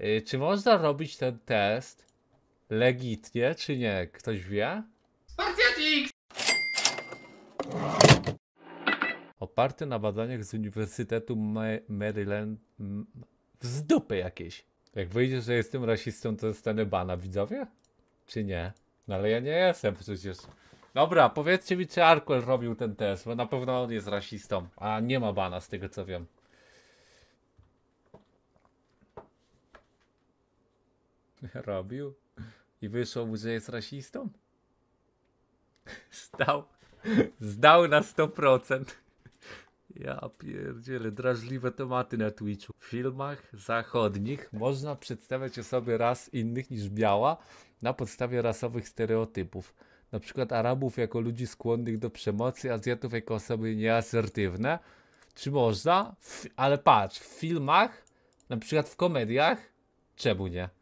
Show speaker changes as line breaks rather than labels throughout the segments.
Y, czy można robić ten test legitnie, czy nie? Ktoś wie? Spartiatik! Oparty na badaniach z Uniwersytetu Maryland... W dupy jakieś. Jak wyjdzie, że jestem rasistą, to zostanę bana, widzowie? Czy nie? No ale ja nie jestem przecież. Dobra, powiedzcie mi, czy Arkwell robił ten test, bo na pewno on jest rasistą, a nie ma bana z tego co wiem. Robił? I wyszło mu, że jest rasistą? Stał. Zdał na 100%. Ja pierdzielę, drażliwe tematy na Twitchu. W filmach zachodnich można przedstawiać osoby ras innych niż biała na podstawie rasowych stereotypów. Na przykład Arabów jako ludzi skłonnych do przemocy, Azjatów jako osoby nieasertywne. Czy można? Ale patrz, w filmach, na przykład w komediach, czemu nie?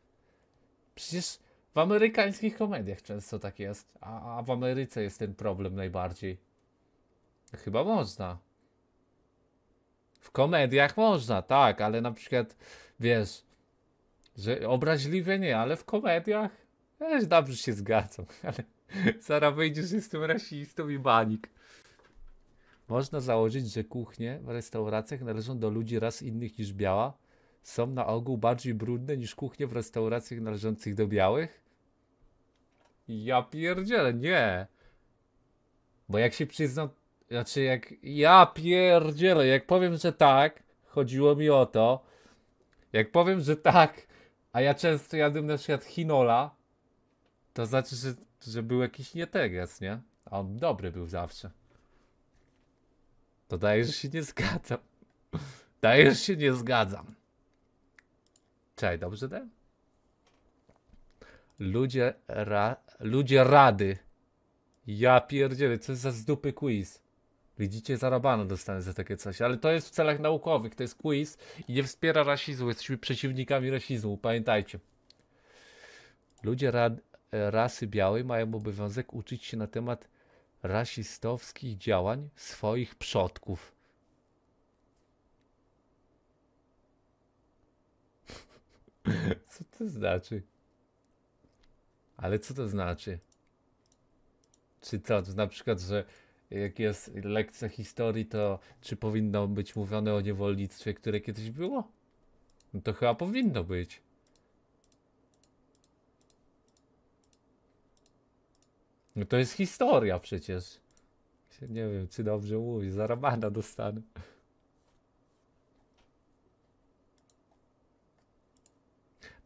Przecież w amerykańskich komediach często tak jest, a, a w Ameryce jest ten problem najbardziej. Chyba można. W komediach można, tak, ale na przykład, wiesz, że obraźliwie nie, ale w komediach też dobrze się zgadzam, ale zaraz wyjdziesz z tym rasistą i banik. Można założyć, że kuchnie w restauracjach należą do ludzi raz innych niż biała, są na ogół bardziej brudne niż kuchnie w restauracjach należących do białych? Ja pierdzielę, nie. Bo jak się przyznam, znaczy jak ja pierdzielę, jak powiem, że tak, chodziło mi o to, jak powiem, że tak, a ja często jadłem na przykład Hinola, to znaczy, że, że był jakiś nieteges, nie? A on dobry był zawsze. To daje, że się nie zgadzam. Daje, że się nie zgadzam. Czekaj, dobrze dałem? Ludzie, ra, ludzie rady. Ja pierdzielę, co jest za zdupy quiz. Widzicie, zarabano dostanę za takie coś, ale to jest w celach naukowych, to jest quiz i nie wspiera rasizmu, jesteśmy przeciwnikami rasizmu, pamiętajcie. Ludzie ra, rasy białej mają obowiązek uczyć się na temat rasistowskich działań swoich przodków. Co to znaczy? Ale co to znaczy? Czy to, to na przykład, że jak jest lekcja historii, to czy powinno być mówione o niewolnictwie, które kiedyś było? No to chyba powinno być. No to jest historia przecież. Nie wiem, czy dobrze mówi, zarabana dostanę.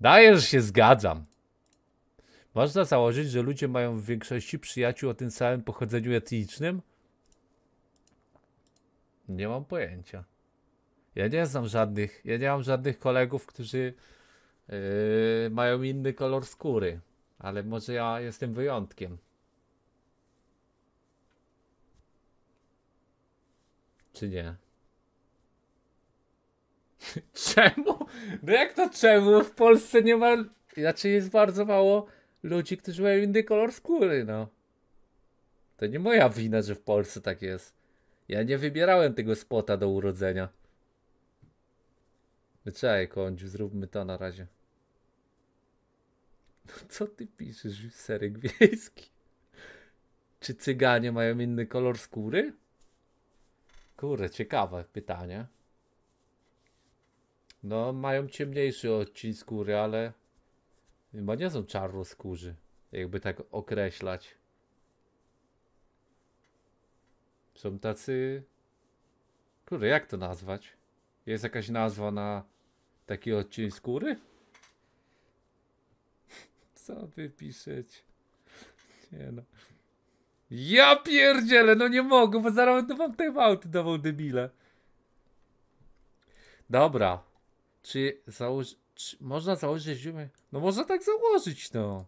Daję, że się zgadzam. Można założyć, że ludzie mają w większości przyjaciół o tym samym pochodzeniu etnicznym? Nie mam pojęcia. Ja nie znam żadnych, ja nie mam żadnych kolegów, którzy yy, mają inny kolor skóry. Ale może ja jestem wyjątkiem. Czy nie? Czemu? No jak to czemu? No w Polsce nie ma... inaczej jest bardzo mało ludzi, którzy mają inny kolor skóry, no. To nie moja wina, że w Polsce tak jest. Ja nie wybierałem tego spota do urodzenia. No czekaj, kończ, zróbmy to na razie. No co ty piszesz, serek wiejski? Czy cyganie mają inny kolor skóry? Kurde, ciekawe pytanie. No, mają ciemniejszy odcień skóry, ale chyba nie są czarnoskórzy, jakby tak określać. Są tacy... Kurde, jak to nazwać? Jest jakaś nazwa na taki odcień skóry? Co wy Nie no. Ja pierdzielę, no nie mogę, bo zaraz wam te auty dawał debile. Dobra, czy założyć. Można założyć ziemię? No można tak założyć, no.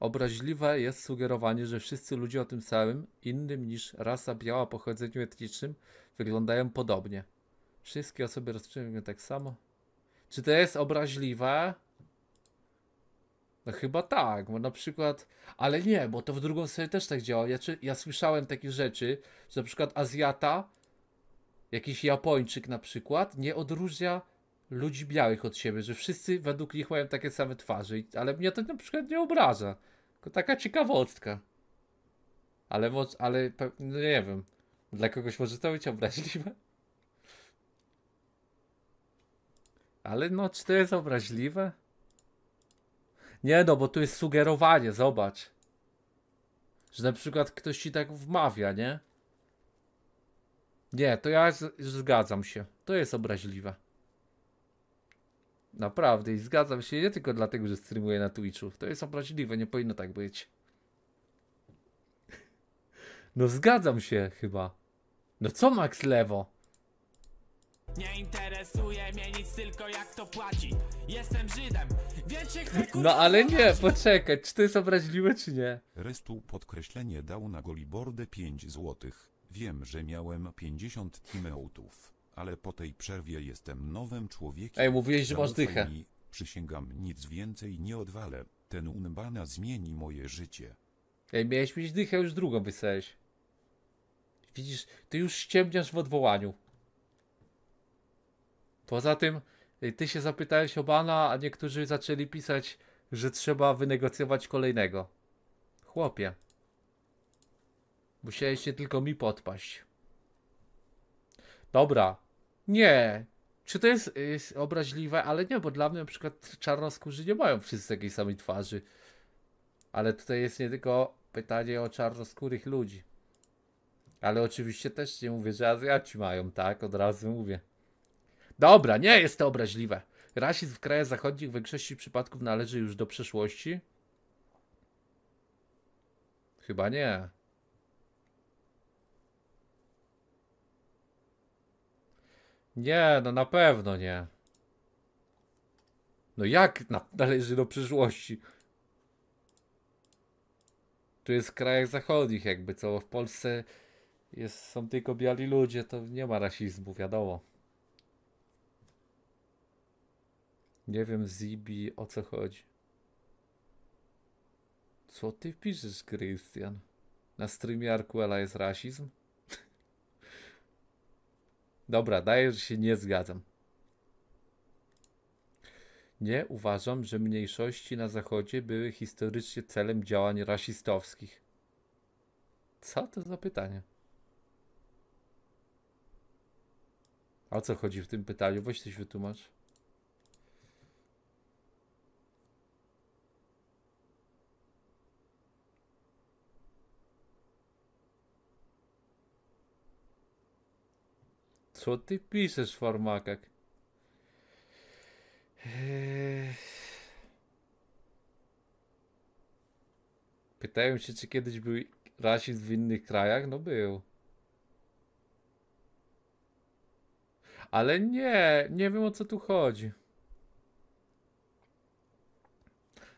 Obraźliwe jest sugerowanie, że wszyscy ludzie o tym samym, innym niż rasa biała pochodzeniu etnicznym, wyglądają podobnie. Wszystkie osoby rozstrzygają tak samo. Czy to jest obraźliwe? No chyba tak, bo na przykład, ale nie, bo to w drugą stronę też tak działa. Ja, czy, ja słyszałem takie rzeczy, że na przykład Azjata, jakiś Japończyk na przykład, nie odróżnia ludzi białych od siebie, że wszyscy według nich mają takie same twarze, ale mnie to na przykład nie obraża. Tylko taka ciekawostka. Ale, ale no nie wiem, dla kogoś może to być obraźliwe. Ale no, czy to jest obraźliwe? Nie no, bo tu jest sugerowanie, zobacz. Że na przykład ktoś ci tak wmawia, nie? Nie, to ja zgadzam się. To jest obraźliwe. Naprawdę i zgadzam się nie tylko dlatego, że streamuję na Twitchu. To jest obraźliwe, nie powinno tak być. No zgadzam się chyba. No co Max Lewo? Nie interesuje mnie nic, tylko jak to płaci. Jestem Żydem, więc
No ale nie, poczekaj, czy to jest obraźliwe, czy nie? Restu podkreślenie dał na golibordę 5 złotych. Wiem, że miałem 50 timeoutów ale po tej przerwie jestem nowym człowiekiem. Ej, mówiłeś, że masz dychę. mi, Przysięgam, nic więcej nie odwalę. Ten unbana zmieni moje życie. Ej, miałeś mieć dychę, już drugą wysłałeś. Widzisz, ty już ściemniasz w
odwołaniu. Poza tym, y, ty się zapytałeś o bana, a niektórzy zaczęli pisać, że trzeba wynegocjować kolejnego. Chłopie. Musiałeś się tylko mi podpaść. Dobra, nie. Czy to jest, jest obraźliwe? Ale nie, bo dla mnie na przykład czarnoskórzy nie mają wszyscy takiej samej twarzy. Ale tutaj jest nie tylko pytanie o czarnoskórych ludzi. Ale oczywiście też nie mówię, że Azjaci mają, tak? Od razu mówię. Dobra, nie jest to obraźliwe. Rasizm w krajach zachodnich w większości przypadków należy już do przeszłości. Chyba nie. Nie, no na pewno nie. No jak na, należy do przyszłości? Tu jest w krajach zachodnich jakby co, w Polsce jest, są tylko biali ludzie, to nie ma rasizmu, wiadomo. Nie wiem Zibi o co chodzi. Co ty piszesz, Krystian? Na streamie Arkuela jest rasizm? Dobra, daję, że się nie zgadzam. Nie uważam, że mniejszości na Zachodzie były historycznie celem działań rasistowskich. Co to za pytanie? O co chodzi w tym pytaniu? Weź coś wytłumacz. Co ty piszesz, farmakak? Pytają się, czy kiedyś był rasizm w innych krajach? No był. Ale nie, nie wiem o co tu chodzi.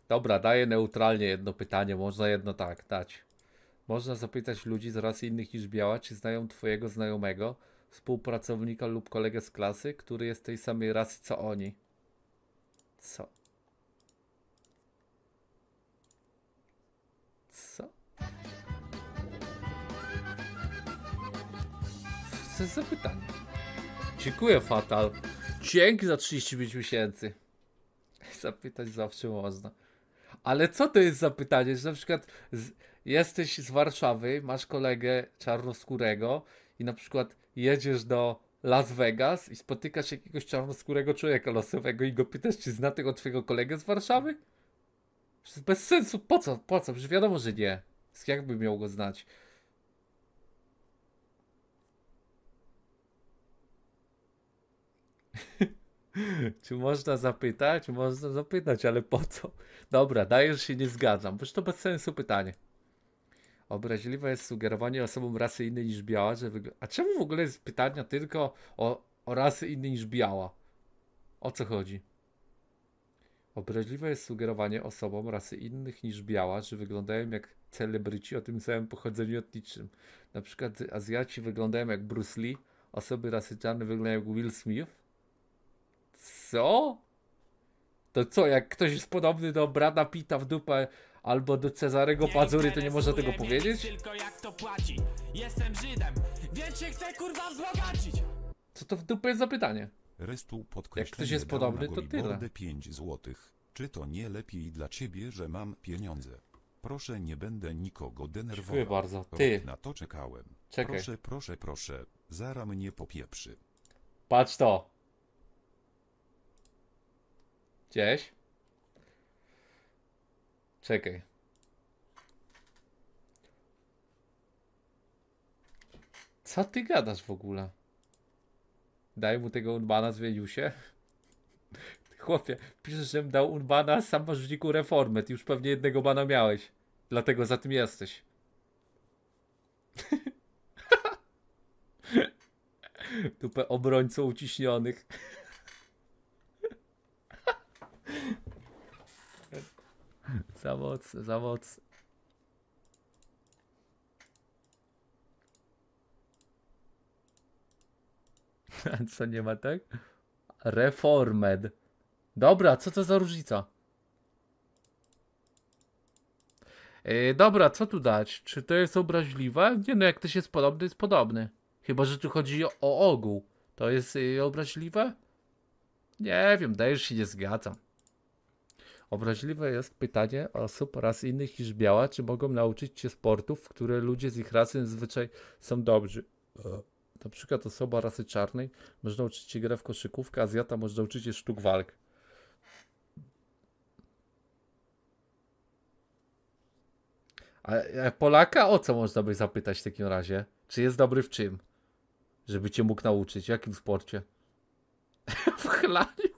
Dobra, daję neutralnie jedno pytanie, można jedno tak dać. Można zapytać ludzi z ras innych niż biała, czy znają twojego znajomego, współpracownika lub kolegę z klasy, który jest tej samej rasy co oni. Co? Co? Co za pytanie? Dziękuję, Fatal. Dzięki za 35 miesięcy. Zapytać zawsze można. Ale co to jest za pytanie? Że na przykład z, jesteś z Warszawy, masz kolegę czarnoskórego i na przykład jedziesz do Las Vegas i spotykasz jakiegoś czarnoskórego człowieka losowego i go pytasz, czy zna tego twojego kolegę z Warszawy? Bez sensu, po co, po co, przecież wiadomo, że nie. Jakby miał go znać. czy można zapytać? Można zapytać, ale po co? Dobra, dajesz się, nie zgadzam. Bo to bez sensu pytanie. Obraźliwe jest sugerowanie osobom rasy innej niż biała, że wygląda. A czemu w ogóle jest pytania tylko o, o rasy innej niż biała? O co chodzi? Obraźliwe jest sugerowanie osobom rasy innych niż biała, że wyglądają jak celebryci o tym samym pochodzeniu etnicznym. Na przykład Azjaci wyglądają jak Bruce Lee, osoby rasy czarne wyglądają jak Will Smith. Co? To co, jak ktoś jest podobny do Brada Pita w dupę, albo do Cezarego Pazury, to nie można tego powiedzieć? Co to w dupę jest zapytanie?
pytanie? Jak ktoś jest podobny, to tyle. 5 złotych. Czy to nie lepiej dla ciebie, że mam pieniądze? Proszę, nie będę nikogo denerwował. Dziękuję bardzo. Ty. Rok na to czekałem. Czekaj. Proszę, proszę, proszę. Zara mnie popieprzy. Patrz to.
Cześć. Czekaj. Co ty gadasz w ogóle? Daj mu tego Urbana, zmienił się. Chłopie, piszesz, żebym dał Urbana sam masz w Ty już pewnie jednego bana miałeś. Dlatego za tym jesteś. Tupę obrońcą uciśnionych. za moc, za moc. co nie ma tak? Reformed. Dobra, co to za różnica? Yy, dobra, co tu dać? Czy to jest obraźliwe? Nie no, jak ktoś jest podobny, jest podobny. Chyba, że tu chodzi o, o ogół. To jest yy, obraźliwe? Nie wiem, dajesz się nie zgadzam. Obraźliwe jest pytanie osób raz innych niż biała, czy mogą nauczyć się sportów, w które ludzie z ich rasy zwyczaj są dobrzy. E, na przykład osoba rasy czarnej może nauczyć się grę w koszykówkę, Azjata może nauczyć się sztuk walk. A Polaka o co można by zapytać w takim razie? Czy jest dobry w czym? Żeby cię mógł nauczyć. W jakim sporcie? w chlaniu?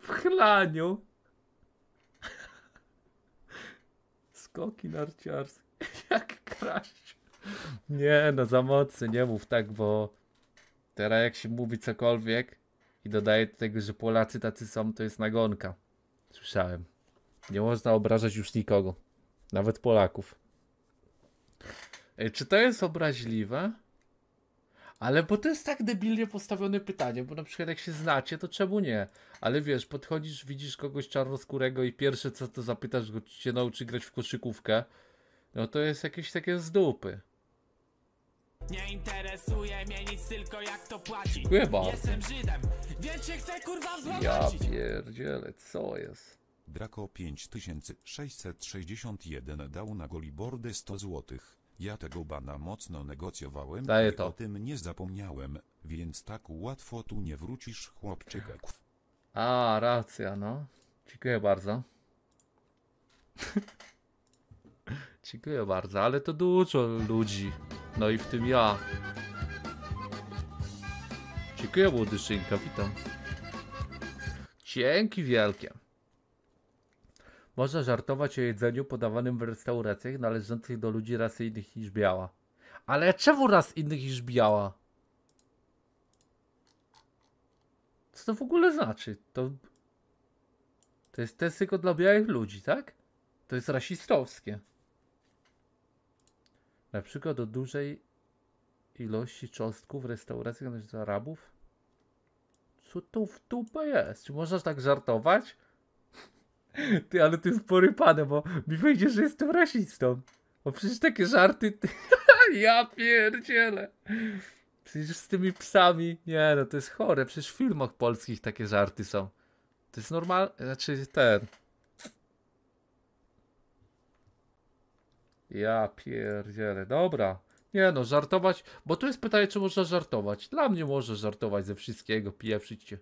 w chlaniu. Skoki narciarskie. Jak kraść. Nie, no za mocny, nie mów tak, bo teraz jak się mówi cokolwiek i dodaje do tego, że Polacy tacy są, to jest nagonka. Słyszałem. Nie można obrażać już nikogo. Nawet Polaków. E, czy to jest obraźliwe? Ale bo to jest tak debilnie postawione pytanie, bo na przykład jak się znacie, to czemu nie? Ale wiesz, podchodzisz, widzisz kogoś czarnoskórego i pierwsze co to zapytasz go, czy cię nauczy grać w koszykówkę, no to jest jakieś takie z dupy. Nie interesuje mnie nic, tylko jak to płaci. Chyba. Jestem Żydem, więc się chcę kurwa wzbogacić. Ja
pierdziele, co jest? Draco 5661 dał na bordy 100 złotych. Ja tego bana mocno negocjowałem Daję i to. o tym nie zapomniałem, więc tak łatwo tu nie wrócisz chłopczyk. A, racja, no. Dziękuję bardzo.
Dziękuję bardzo, ale to dużo ludzi. No i w tym ja. Dziękuję, Łodyszynka, witam. Dzięki wielkie. Można żartować o jedzeniu podawanym w restauracjach należących do ludzi rasy innych niż biała. Ale czemu raz innych niż biała? Co to w ogóle znaczy? To, to jest test tylko dla białych ludzi, tak? To jest rasistowskie. Na przykład o dużej ilości cząstków w restauracjach należących do Arabów? Co tu w dupę jest? Czy można tak żartować? Ty, ale to jest porypane, bo mi wejdzie, że jestem rasistą. Bo przecież takie żarty... ja pierdzielę. Przecież z tymi psami... Nie no, to jest chore. Przecież w filmach polskich takie żarty są. To jest normalne... Znaczy, ten... Ja pierdzielę. Dobra. Nie no, żartować... Bo tu jest pytanie, czy można żartować. Dla mnie można żartować ze wszystkiego, pieprzyć się.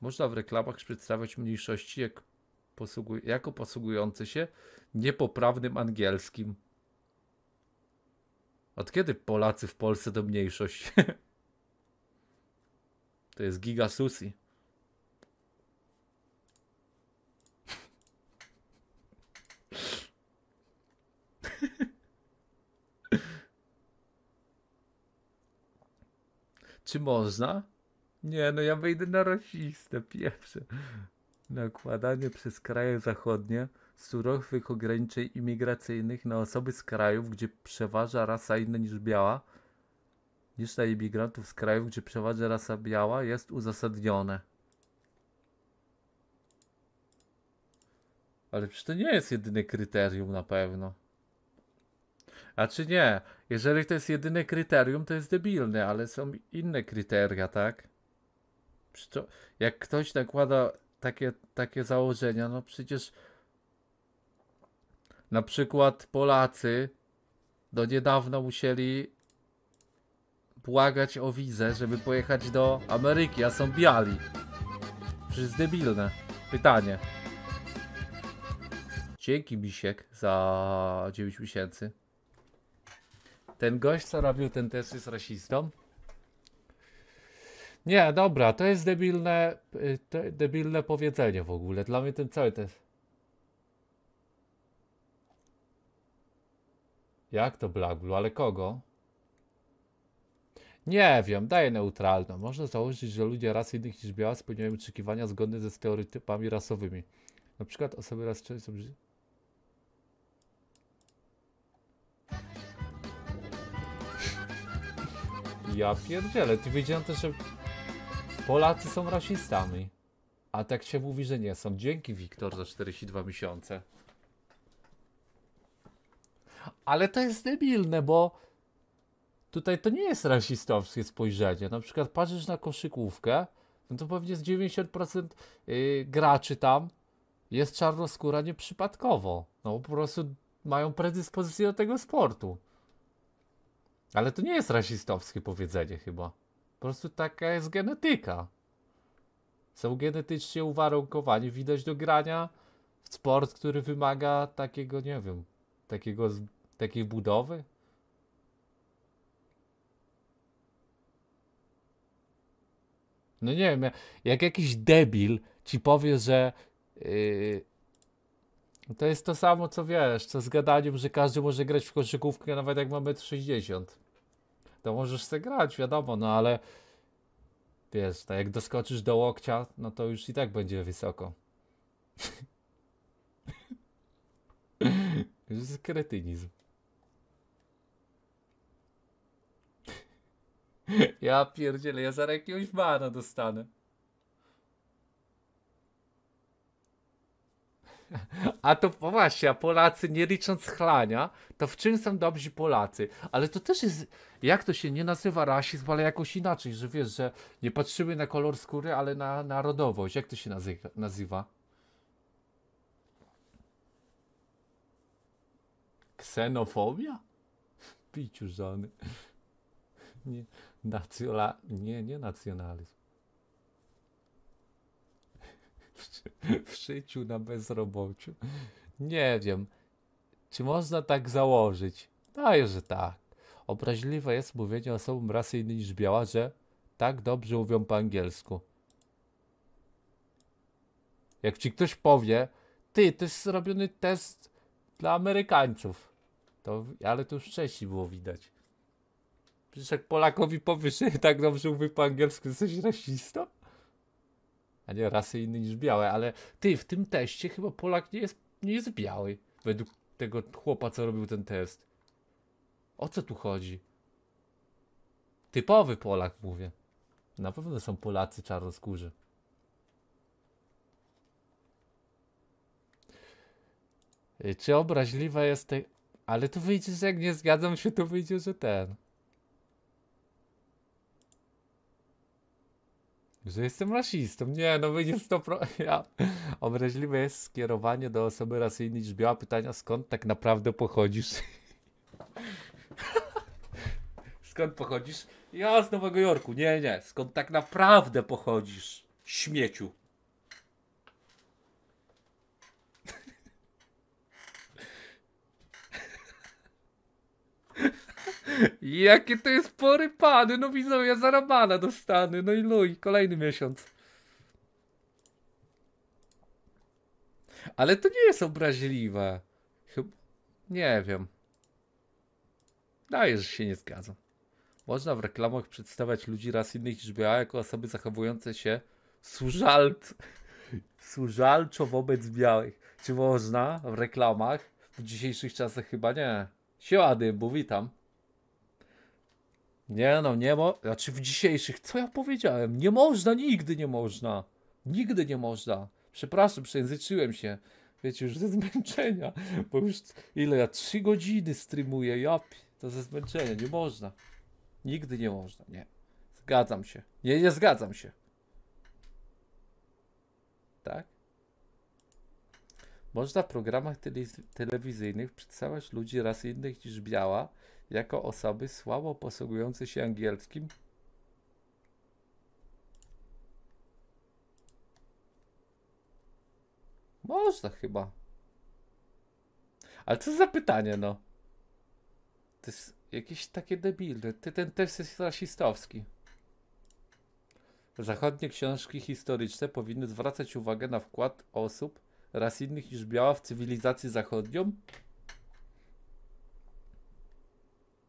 Można w reklamach przedstawiać mniejszości, jak posługuj jako posługujący się niepoprawnym angielskim. Od kiedy Polacy w Polsce to mniejszość? to jest giga susi. Czy można? Nie, no ja wejdę na rasistę, pierwsze nakładanie przez kraje zachodnie surowych ograniczeń imigracyjnych na osoby z krajów, gdzie przeważa rasa inna niż biała, niż na imigrantów z krajów, gdzie przeważa rasa biała, jest uzasadnione. Ale przecież to nie jest jedyne kryterium na pewno. A czy nie? Jeżeli to jest jedyne kryterium, to jest debilne, ale są inne kryteria, tak? Przecież to, jak ktoś nakłada takie, takie założenia. No przecież na przykład Polacy do niedawna musieli błagać o wizę, żeby pojechać do Ameryki, a są biali. Przecież debilne. Pytanie. Dzięki Bisiek za 9 miesięcy. Ten gość, co robił ten test, jest rasistą? Nie, dobra, to jest debilne, y, debilne powiedzenie w ogóle. Dla mnie ten cały ten... Jak to Black Blue, ale kogo? Nie wiem, daję neutralną. Można założyć, że ludzie ras innych niż biała spełniają oczekiwania zgodne ze stereotypami rasowymi. Na przykład osoby raz często... Ja pierdzielę, ty widziałem też, że... Polacy są rasistami. A tak się mówi, że nie są. Dzięki, Wiktor, za 42 miesiące. Ale to jest debilne, bo tutaj to nie jest rasistowskie spojrzenie. Na przykład patrzysz na koszykówkę, no to pewnie z 90% y, graczy tam jest czarnoskóra nieprzypadkowo. No po prostu mają predyspozycję do tego sportu. Ale to nie jest rasistowskie powiedzenie chyba. Po prostu taka jest genetyka. Są genetycznie uwarunkowani. Widać do grania w sport, który wymaga takiego, nie wiem, takiego, takiej budowy. No nie wiem, jak jakiś debil ci powie, że yy, to jest to samo, co wiesz, co z gadaniem, że każdy może grać w koszykówkę, nawet jak ma 1,60 60 to możesz se grać, wiadomo, no ale wiesz, tak jak doskoczysz do łokcia, no to już i tak będzie wysoko. to jest kretynizm. ja pierdzielę, ja zaraz jakiegoś bana dostanę. A to właśnie, a Polacy, nie licząc chlania, to w czym są dobrzy Polacy? Ale to też jest, jak to się nie nazywa rasizm, ale jakoś inaczej, że wiesz, że nie patrzymy na kolor skóry, ale na narodowość. Jak to się nazywa? Ksenofobia? Piciu żony. Nie, nacjola... nie, nie nacjonalizm. w życiu na bezrobociu. Nie wiem, czy można tak założyć. Daję, że tak. Obraźliwe jest mówienie osobom rasy innej niż biała, że tak dobrze mówią po angielsku. Jak ci ktoś powie, ty, to jest zrobiony test dla Amerykańców. To, ale to już wcześniej było widać. Przecież jak Polakowi powiesz, tak dobrze mówi po angielsku, jesteś rasistą? a nie rasy inne niż białe, ale ty, w tym teście chyba Polak nie jest, nie jest biały, według tego chłopa, co robił ten test. O co tu chodzi? Typowy Polak, mówię. Na pewno są Polacy czarnoskórzy. Czy obraźliwa jest te... Ale tu wyjdzie, że jak nie zgadzam się, to wyjdzie, że ten. Że jestem rasistą. Nie, no wy nie 100%. Ja. Obraźliwe jest skierowanie do osoby rasyjnej biała pytania, skąd tak naprawdę pochodzisz? skąd pochodzisz? Ja z Nowego Jorku. Nie, nie. Skąd tak naprawdę pochodzisz? Śmieciu. Jakie to jest porypany, no widzę, ja zarabana dostanę, no i luj, kolejny miesiąc. Ale to nie jest obraźliwe. Chyba... Nie wiem. Daję, że się nie zgadzam. Można w reklamach przedstawiać ludzi raz innych niż biała jako osoby zachowujące się służalt... służalczo wobec białych. Czy można w reklamach? W dzisiejszych czasach chyba nie. Siła Dybu, witam. Nie no, nie mo... Znaczy w dzisiejszych, co ja powiedziałem? Nie można, nigdy nie można. Nigdy nie można. Przepraszam, przejęzyczyłem się. Wiecie, już ze zmęczenia. Bo już ile ja? Trzy godziny streamuję, ja to ze zmęczenia. Nie można. Nigdy nie można, nie. Zgadzam się. Nie, nie zgadzam się. Tak? Można w programach telewizyjnych przedstawiać ludzi raz innych niż biała, jako osoby słabo posługujące się angielskim? Można chyba. Ale co za pytanie, no? To jest jakieś takie debilne. Ten test jest rasistowski. Zachodnie książki historyczne powinny zwracać uwagę na wkład osób raz innych niż biała w cywilizację zachodnią?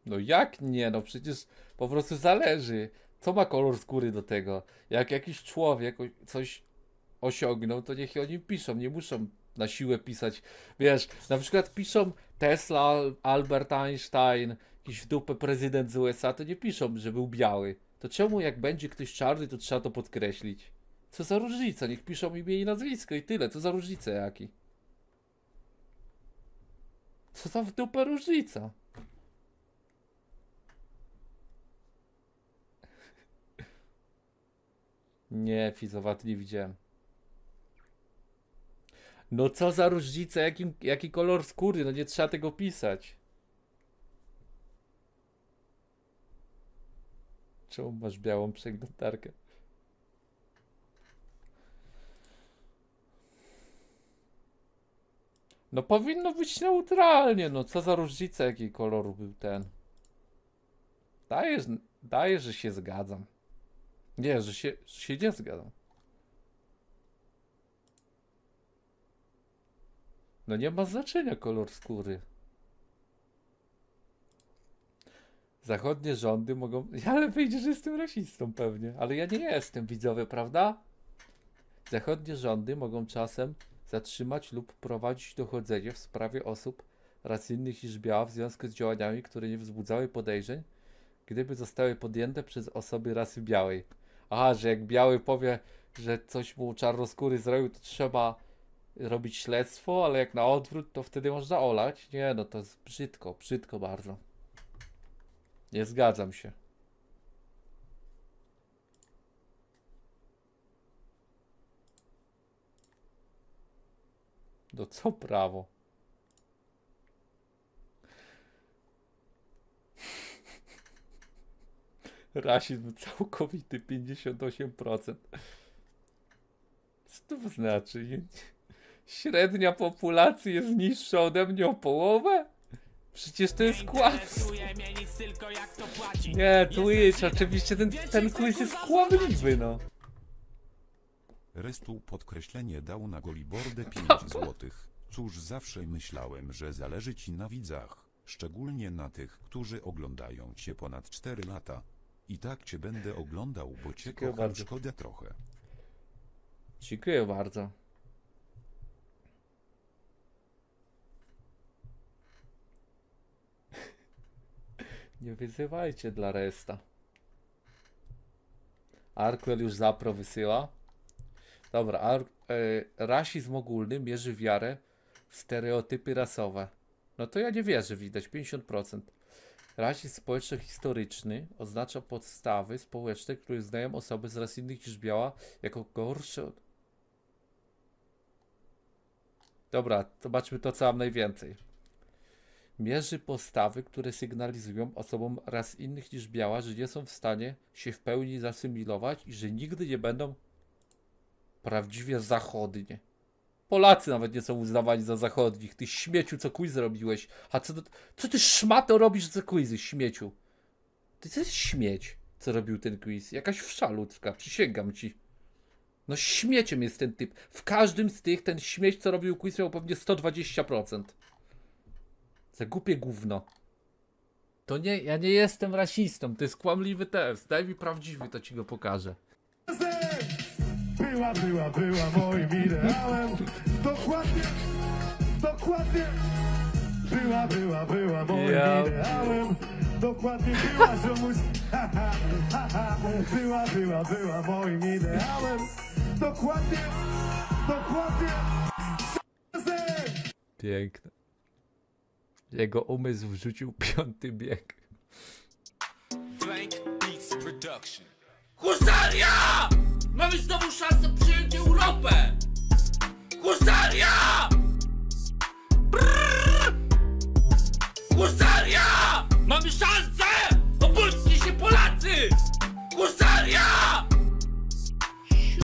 No jak nie? No przecież po prostu zależy. Co ma kolor skóry do tego? Jak jakiś człowiek coś osiągnął, to niech o nim piszą. Nie muszą na siłę pisać. Wiesz, na przykład piszą Tesla, Albert Einstein, jakiś w dupę prezydent z USA, to nie piszą, że był biały. To czemu jak będzie ktoś czarny, to trzeba to podkreślić? Co za różnica? Niech piszą imię i nazwisko i tyle. Co za różnica jaki? Co za w dupę różnica? Nie, Fizowat nie widziałem. No co za różnica, jaki, jaki kolor skóry, no nie trzeba tego pisać. Czemu masz białą przeglądarkę? No powinno być neutralnie, no co za różnica, jaki kolor był ten. Dajesz, dajesz, że się zgadzam. Nie, że się, że się nie zgadzam. No nie ma znaczenia kolor skóry. Zachodnie rządy mogą... Ale wyjdzie, że jestem rasistą pewnie. Ale ja nie jestem widzowy, prawda? Zachodnie rządy mogą czasem zatrzymać lub prowadzić dochodzenie w sprawie osób raz innych niż biała w związku z działaniami, które nie wzbudzały podejrzeń, gdyby zostały podjęte przez osoby rasy białej. Aha, że jak biały powie, że coś mu czarnoskóry zrobił, to trzeba robić śledztwo, ale jak na odwrót, to wtedy można olać. Nie, no to jest brzydko, brzydko bardzo. Nie zgadzam się. No co prawo? Rasizm całkowity 58%. Co to znaczy? Średnia populacji jest niższa ode mnie o połowę? Przecież to jest kłamstwo. Nie, Twitch, oczywiście ten, ten quiz jest kłamliwy, no.
Restu podkreślenie dał na golibordę 5 złotych. Cóż, zawsze myślałem, że zależy ci na widzach, szczególnie na tych, którzy oglądają cię ponad 4 lata. I tak cię będę oglądał, bo cię Dziękuję kocham, bardzo. szkoda trochę. Dziękuję bardzo.
Nie wyzywajcie dla resta. Arkwell już zapro wysyła. Dobra, ar, e, rasizm ogólny mierzy wiarę w stereotypy rasowe. No to ja nie wierzę, widać 50%. Rasizm społeczno-historyczny oznacza podstawy społeczne, które znają osoby z ras innych niż biała jako gorsze. Dobra, zobaczmy to, co mam najwięcej. Mierzy postawy, które sygnalizują osobom raz innych niż biała, że nie są w stanie się w pełni zasymilować i że nigdy nie będą prawdziwie zachodnie. Polacy nawet nie są uznawani za zachodnich. Ty śmieciu, co quiz zrobiłeś. A co, co ty szmato robisz za quizy, śmieciu? Ty to jest śmieć, co robił ten quiz. Jakaś wszalutka, przysięgam ci. No śmieciem jest ten typ. W każdym z tych ten śmieć, co robił quiz, miał pewnie 120%. Za głupie gówno. To nie, ja nie jestem rasistą, to jest kłamliwy test. Daj mi prawdziwy, to ci go pokażę.
Była, była, była moim ideałem. Dokładnie, dokładnie. Była, była, była moim Ja. ideałem. Dokładnie była, ziomuś. Ha, ha, ha, ha. Była, była, była moim ideałem. Dokładnie, dokładnie.
Serdek! Piękne. Jego umysł wrzucił piąty bieg. Blank Beats Production. Husaria! Mamy znowu szansę przyjąć Europę! Husaria! Brrr!
Husaria! Mamy szansę! Obudźcie się Polacy! Husaria!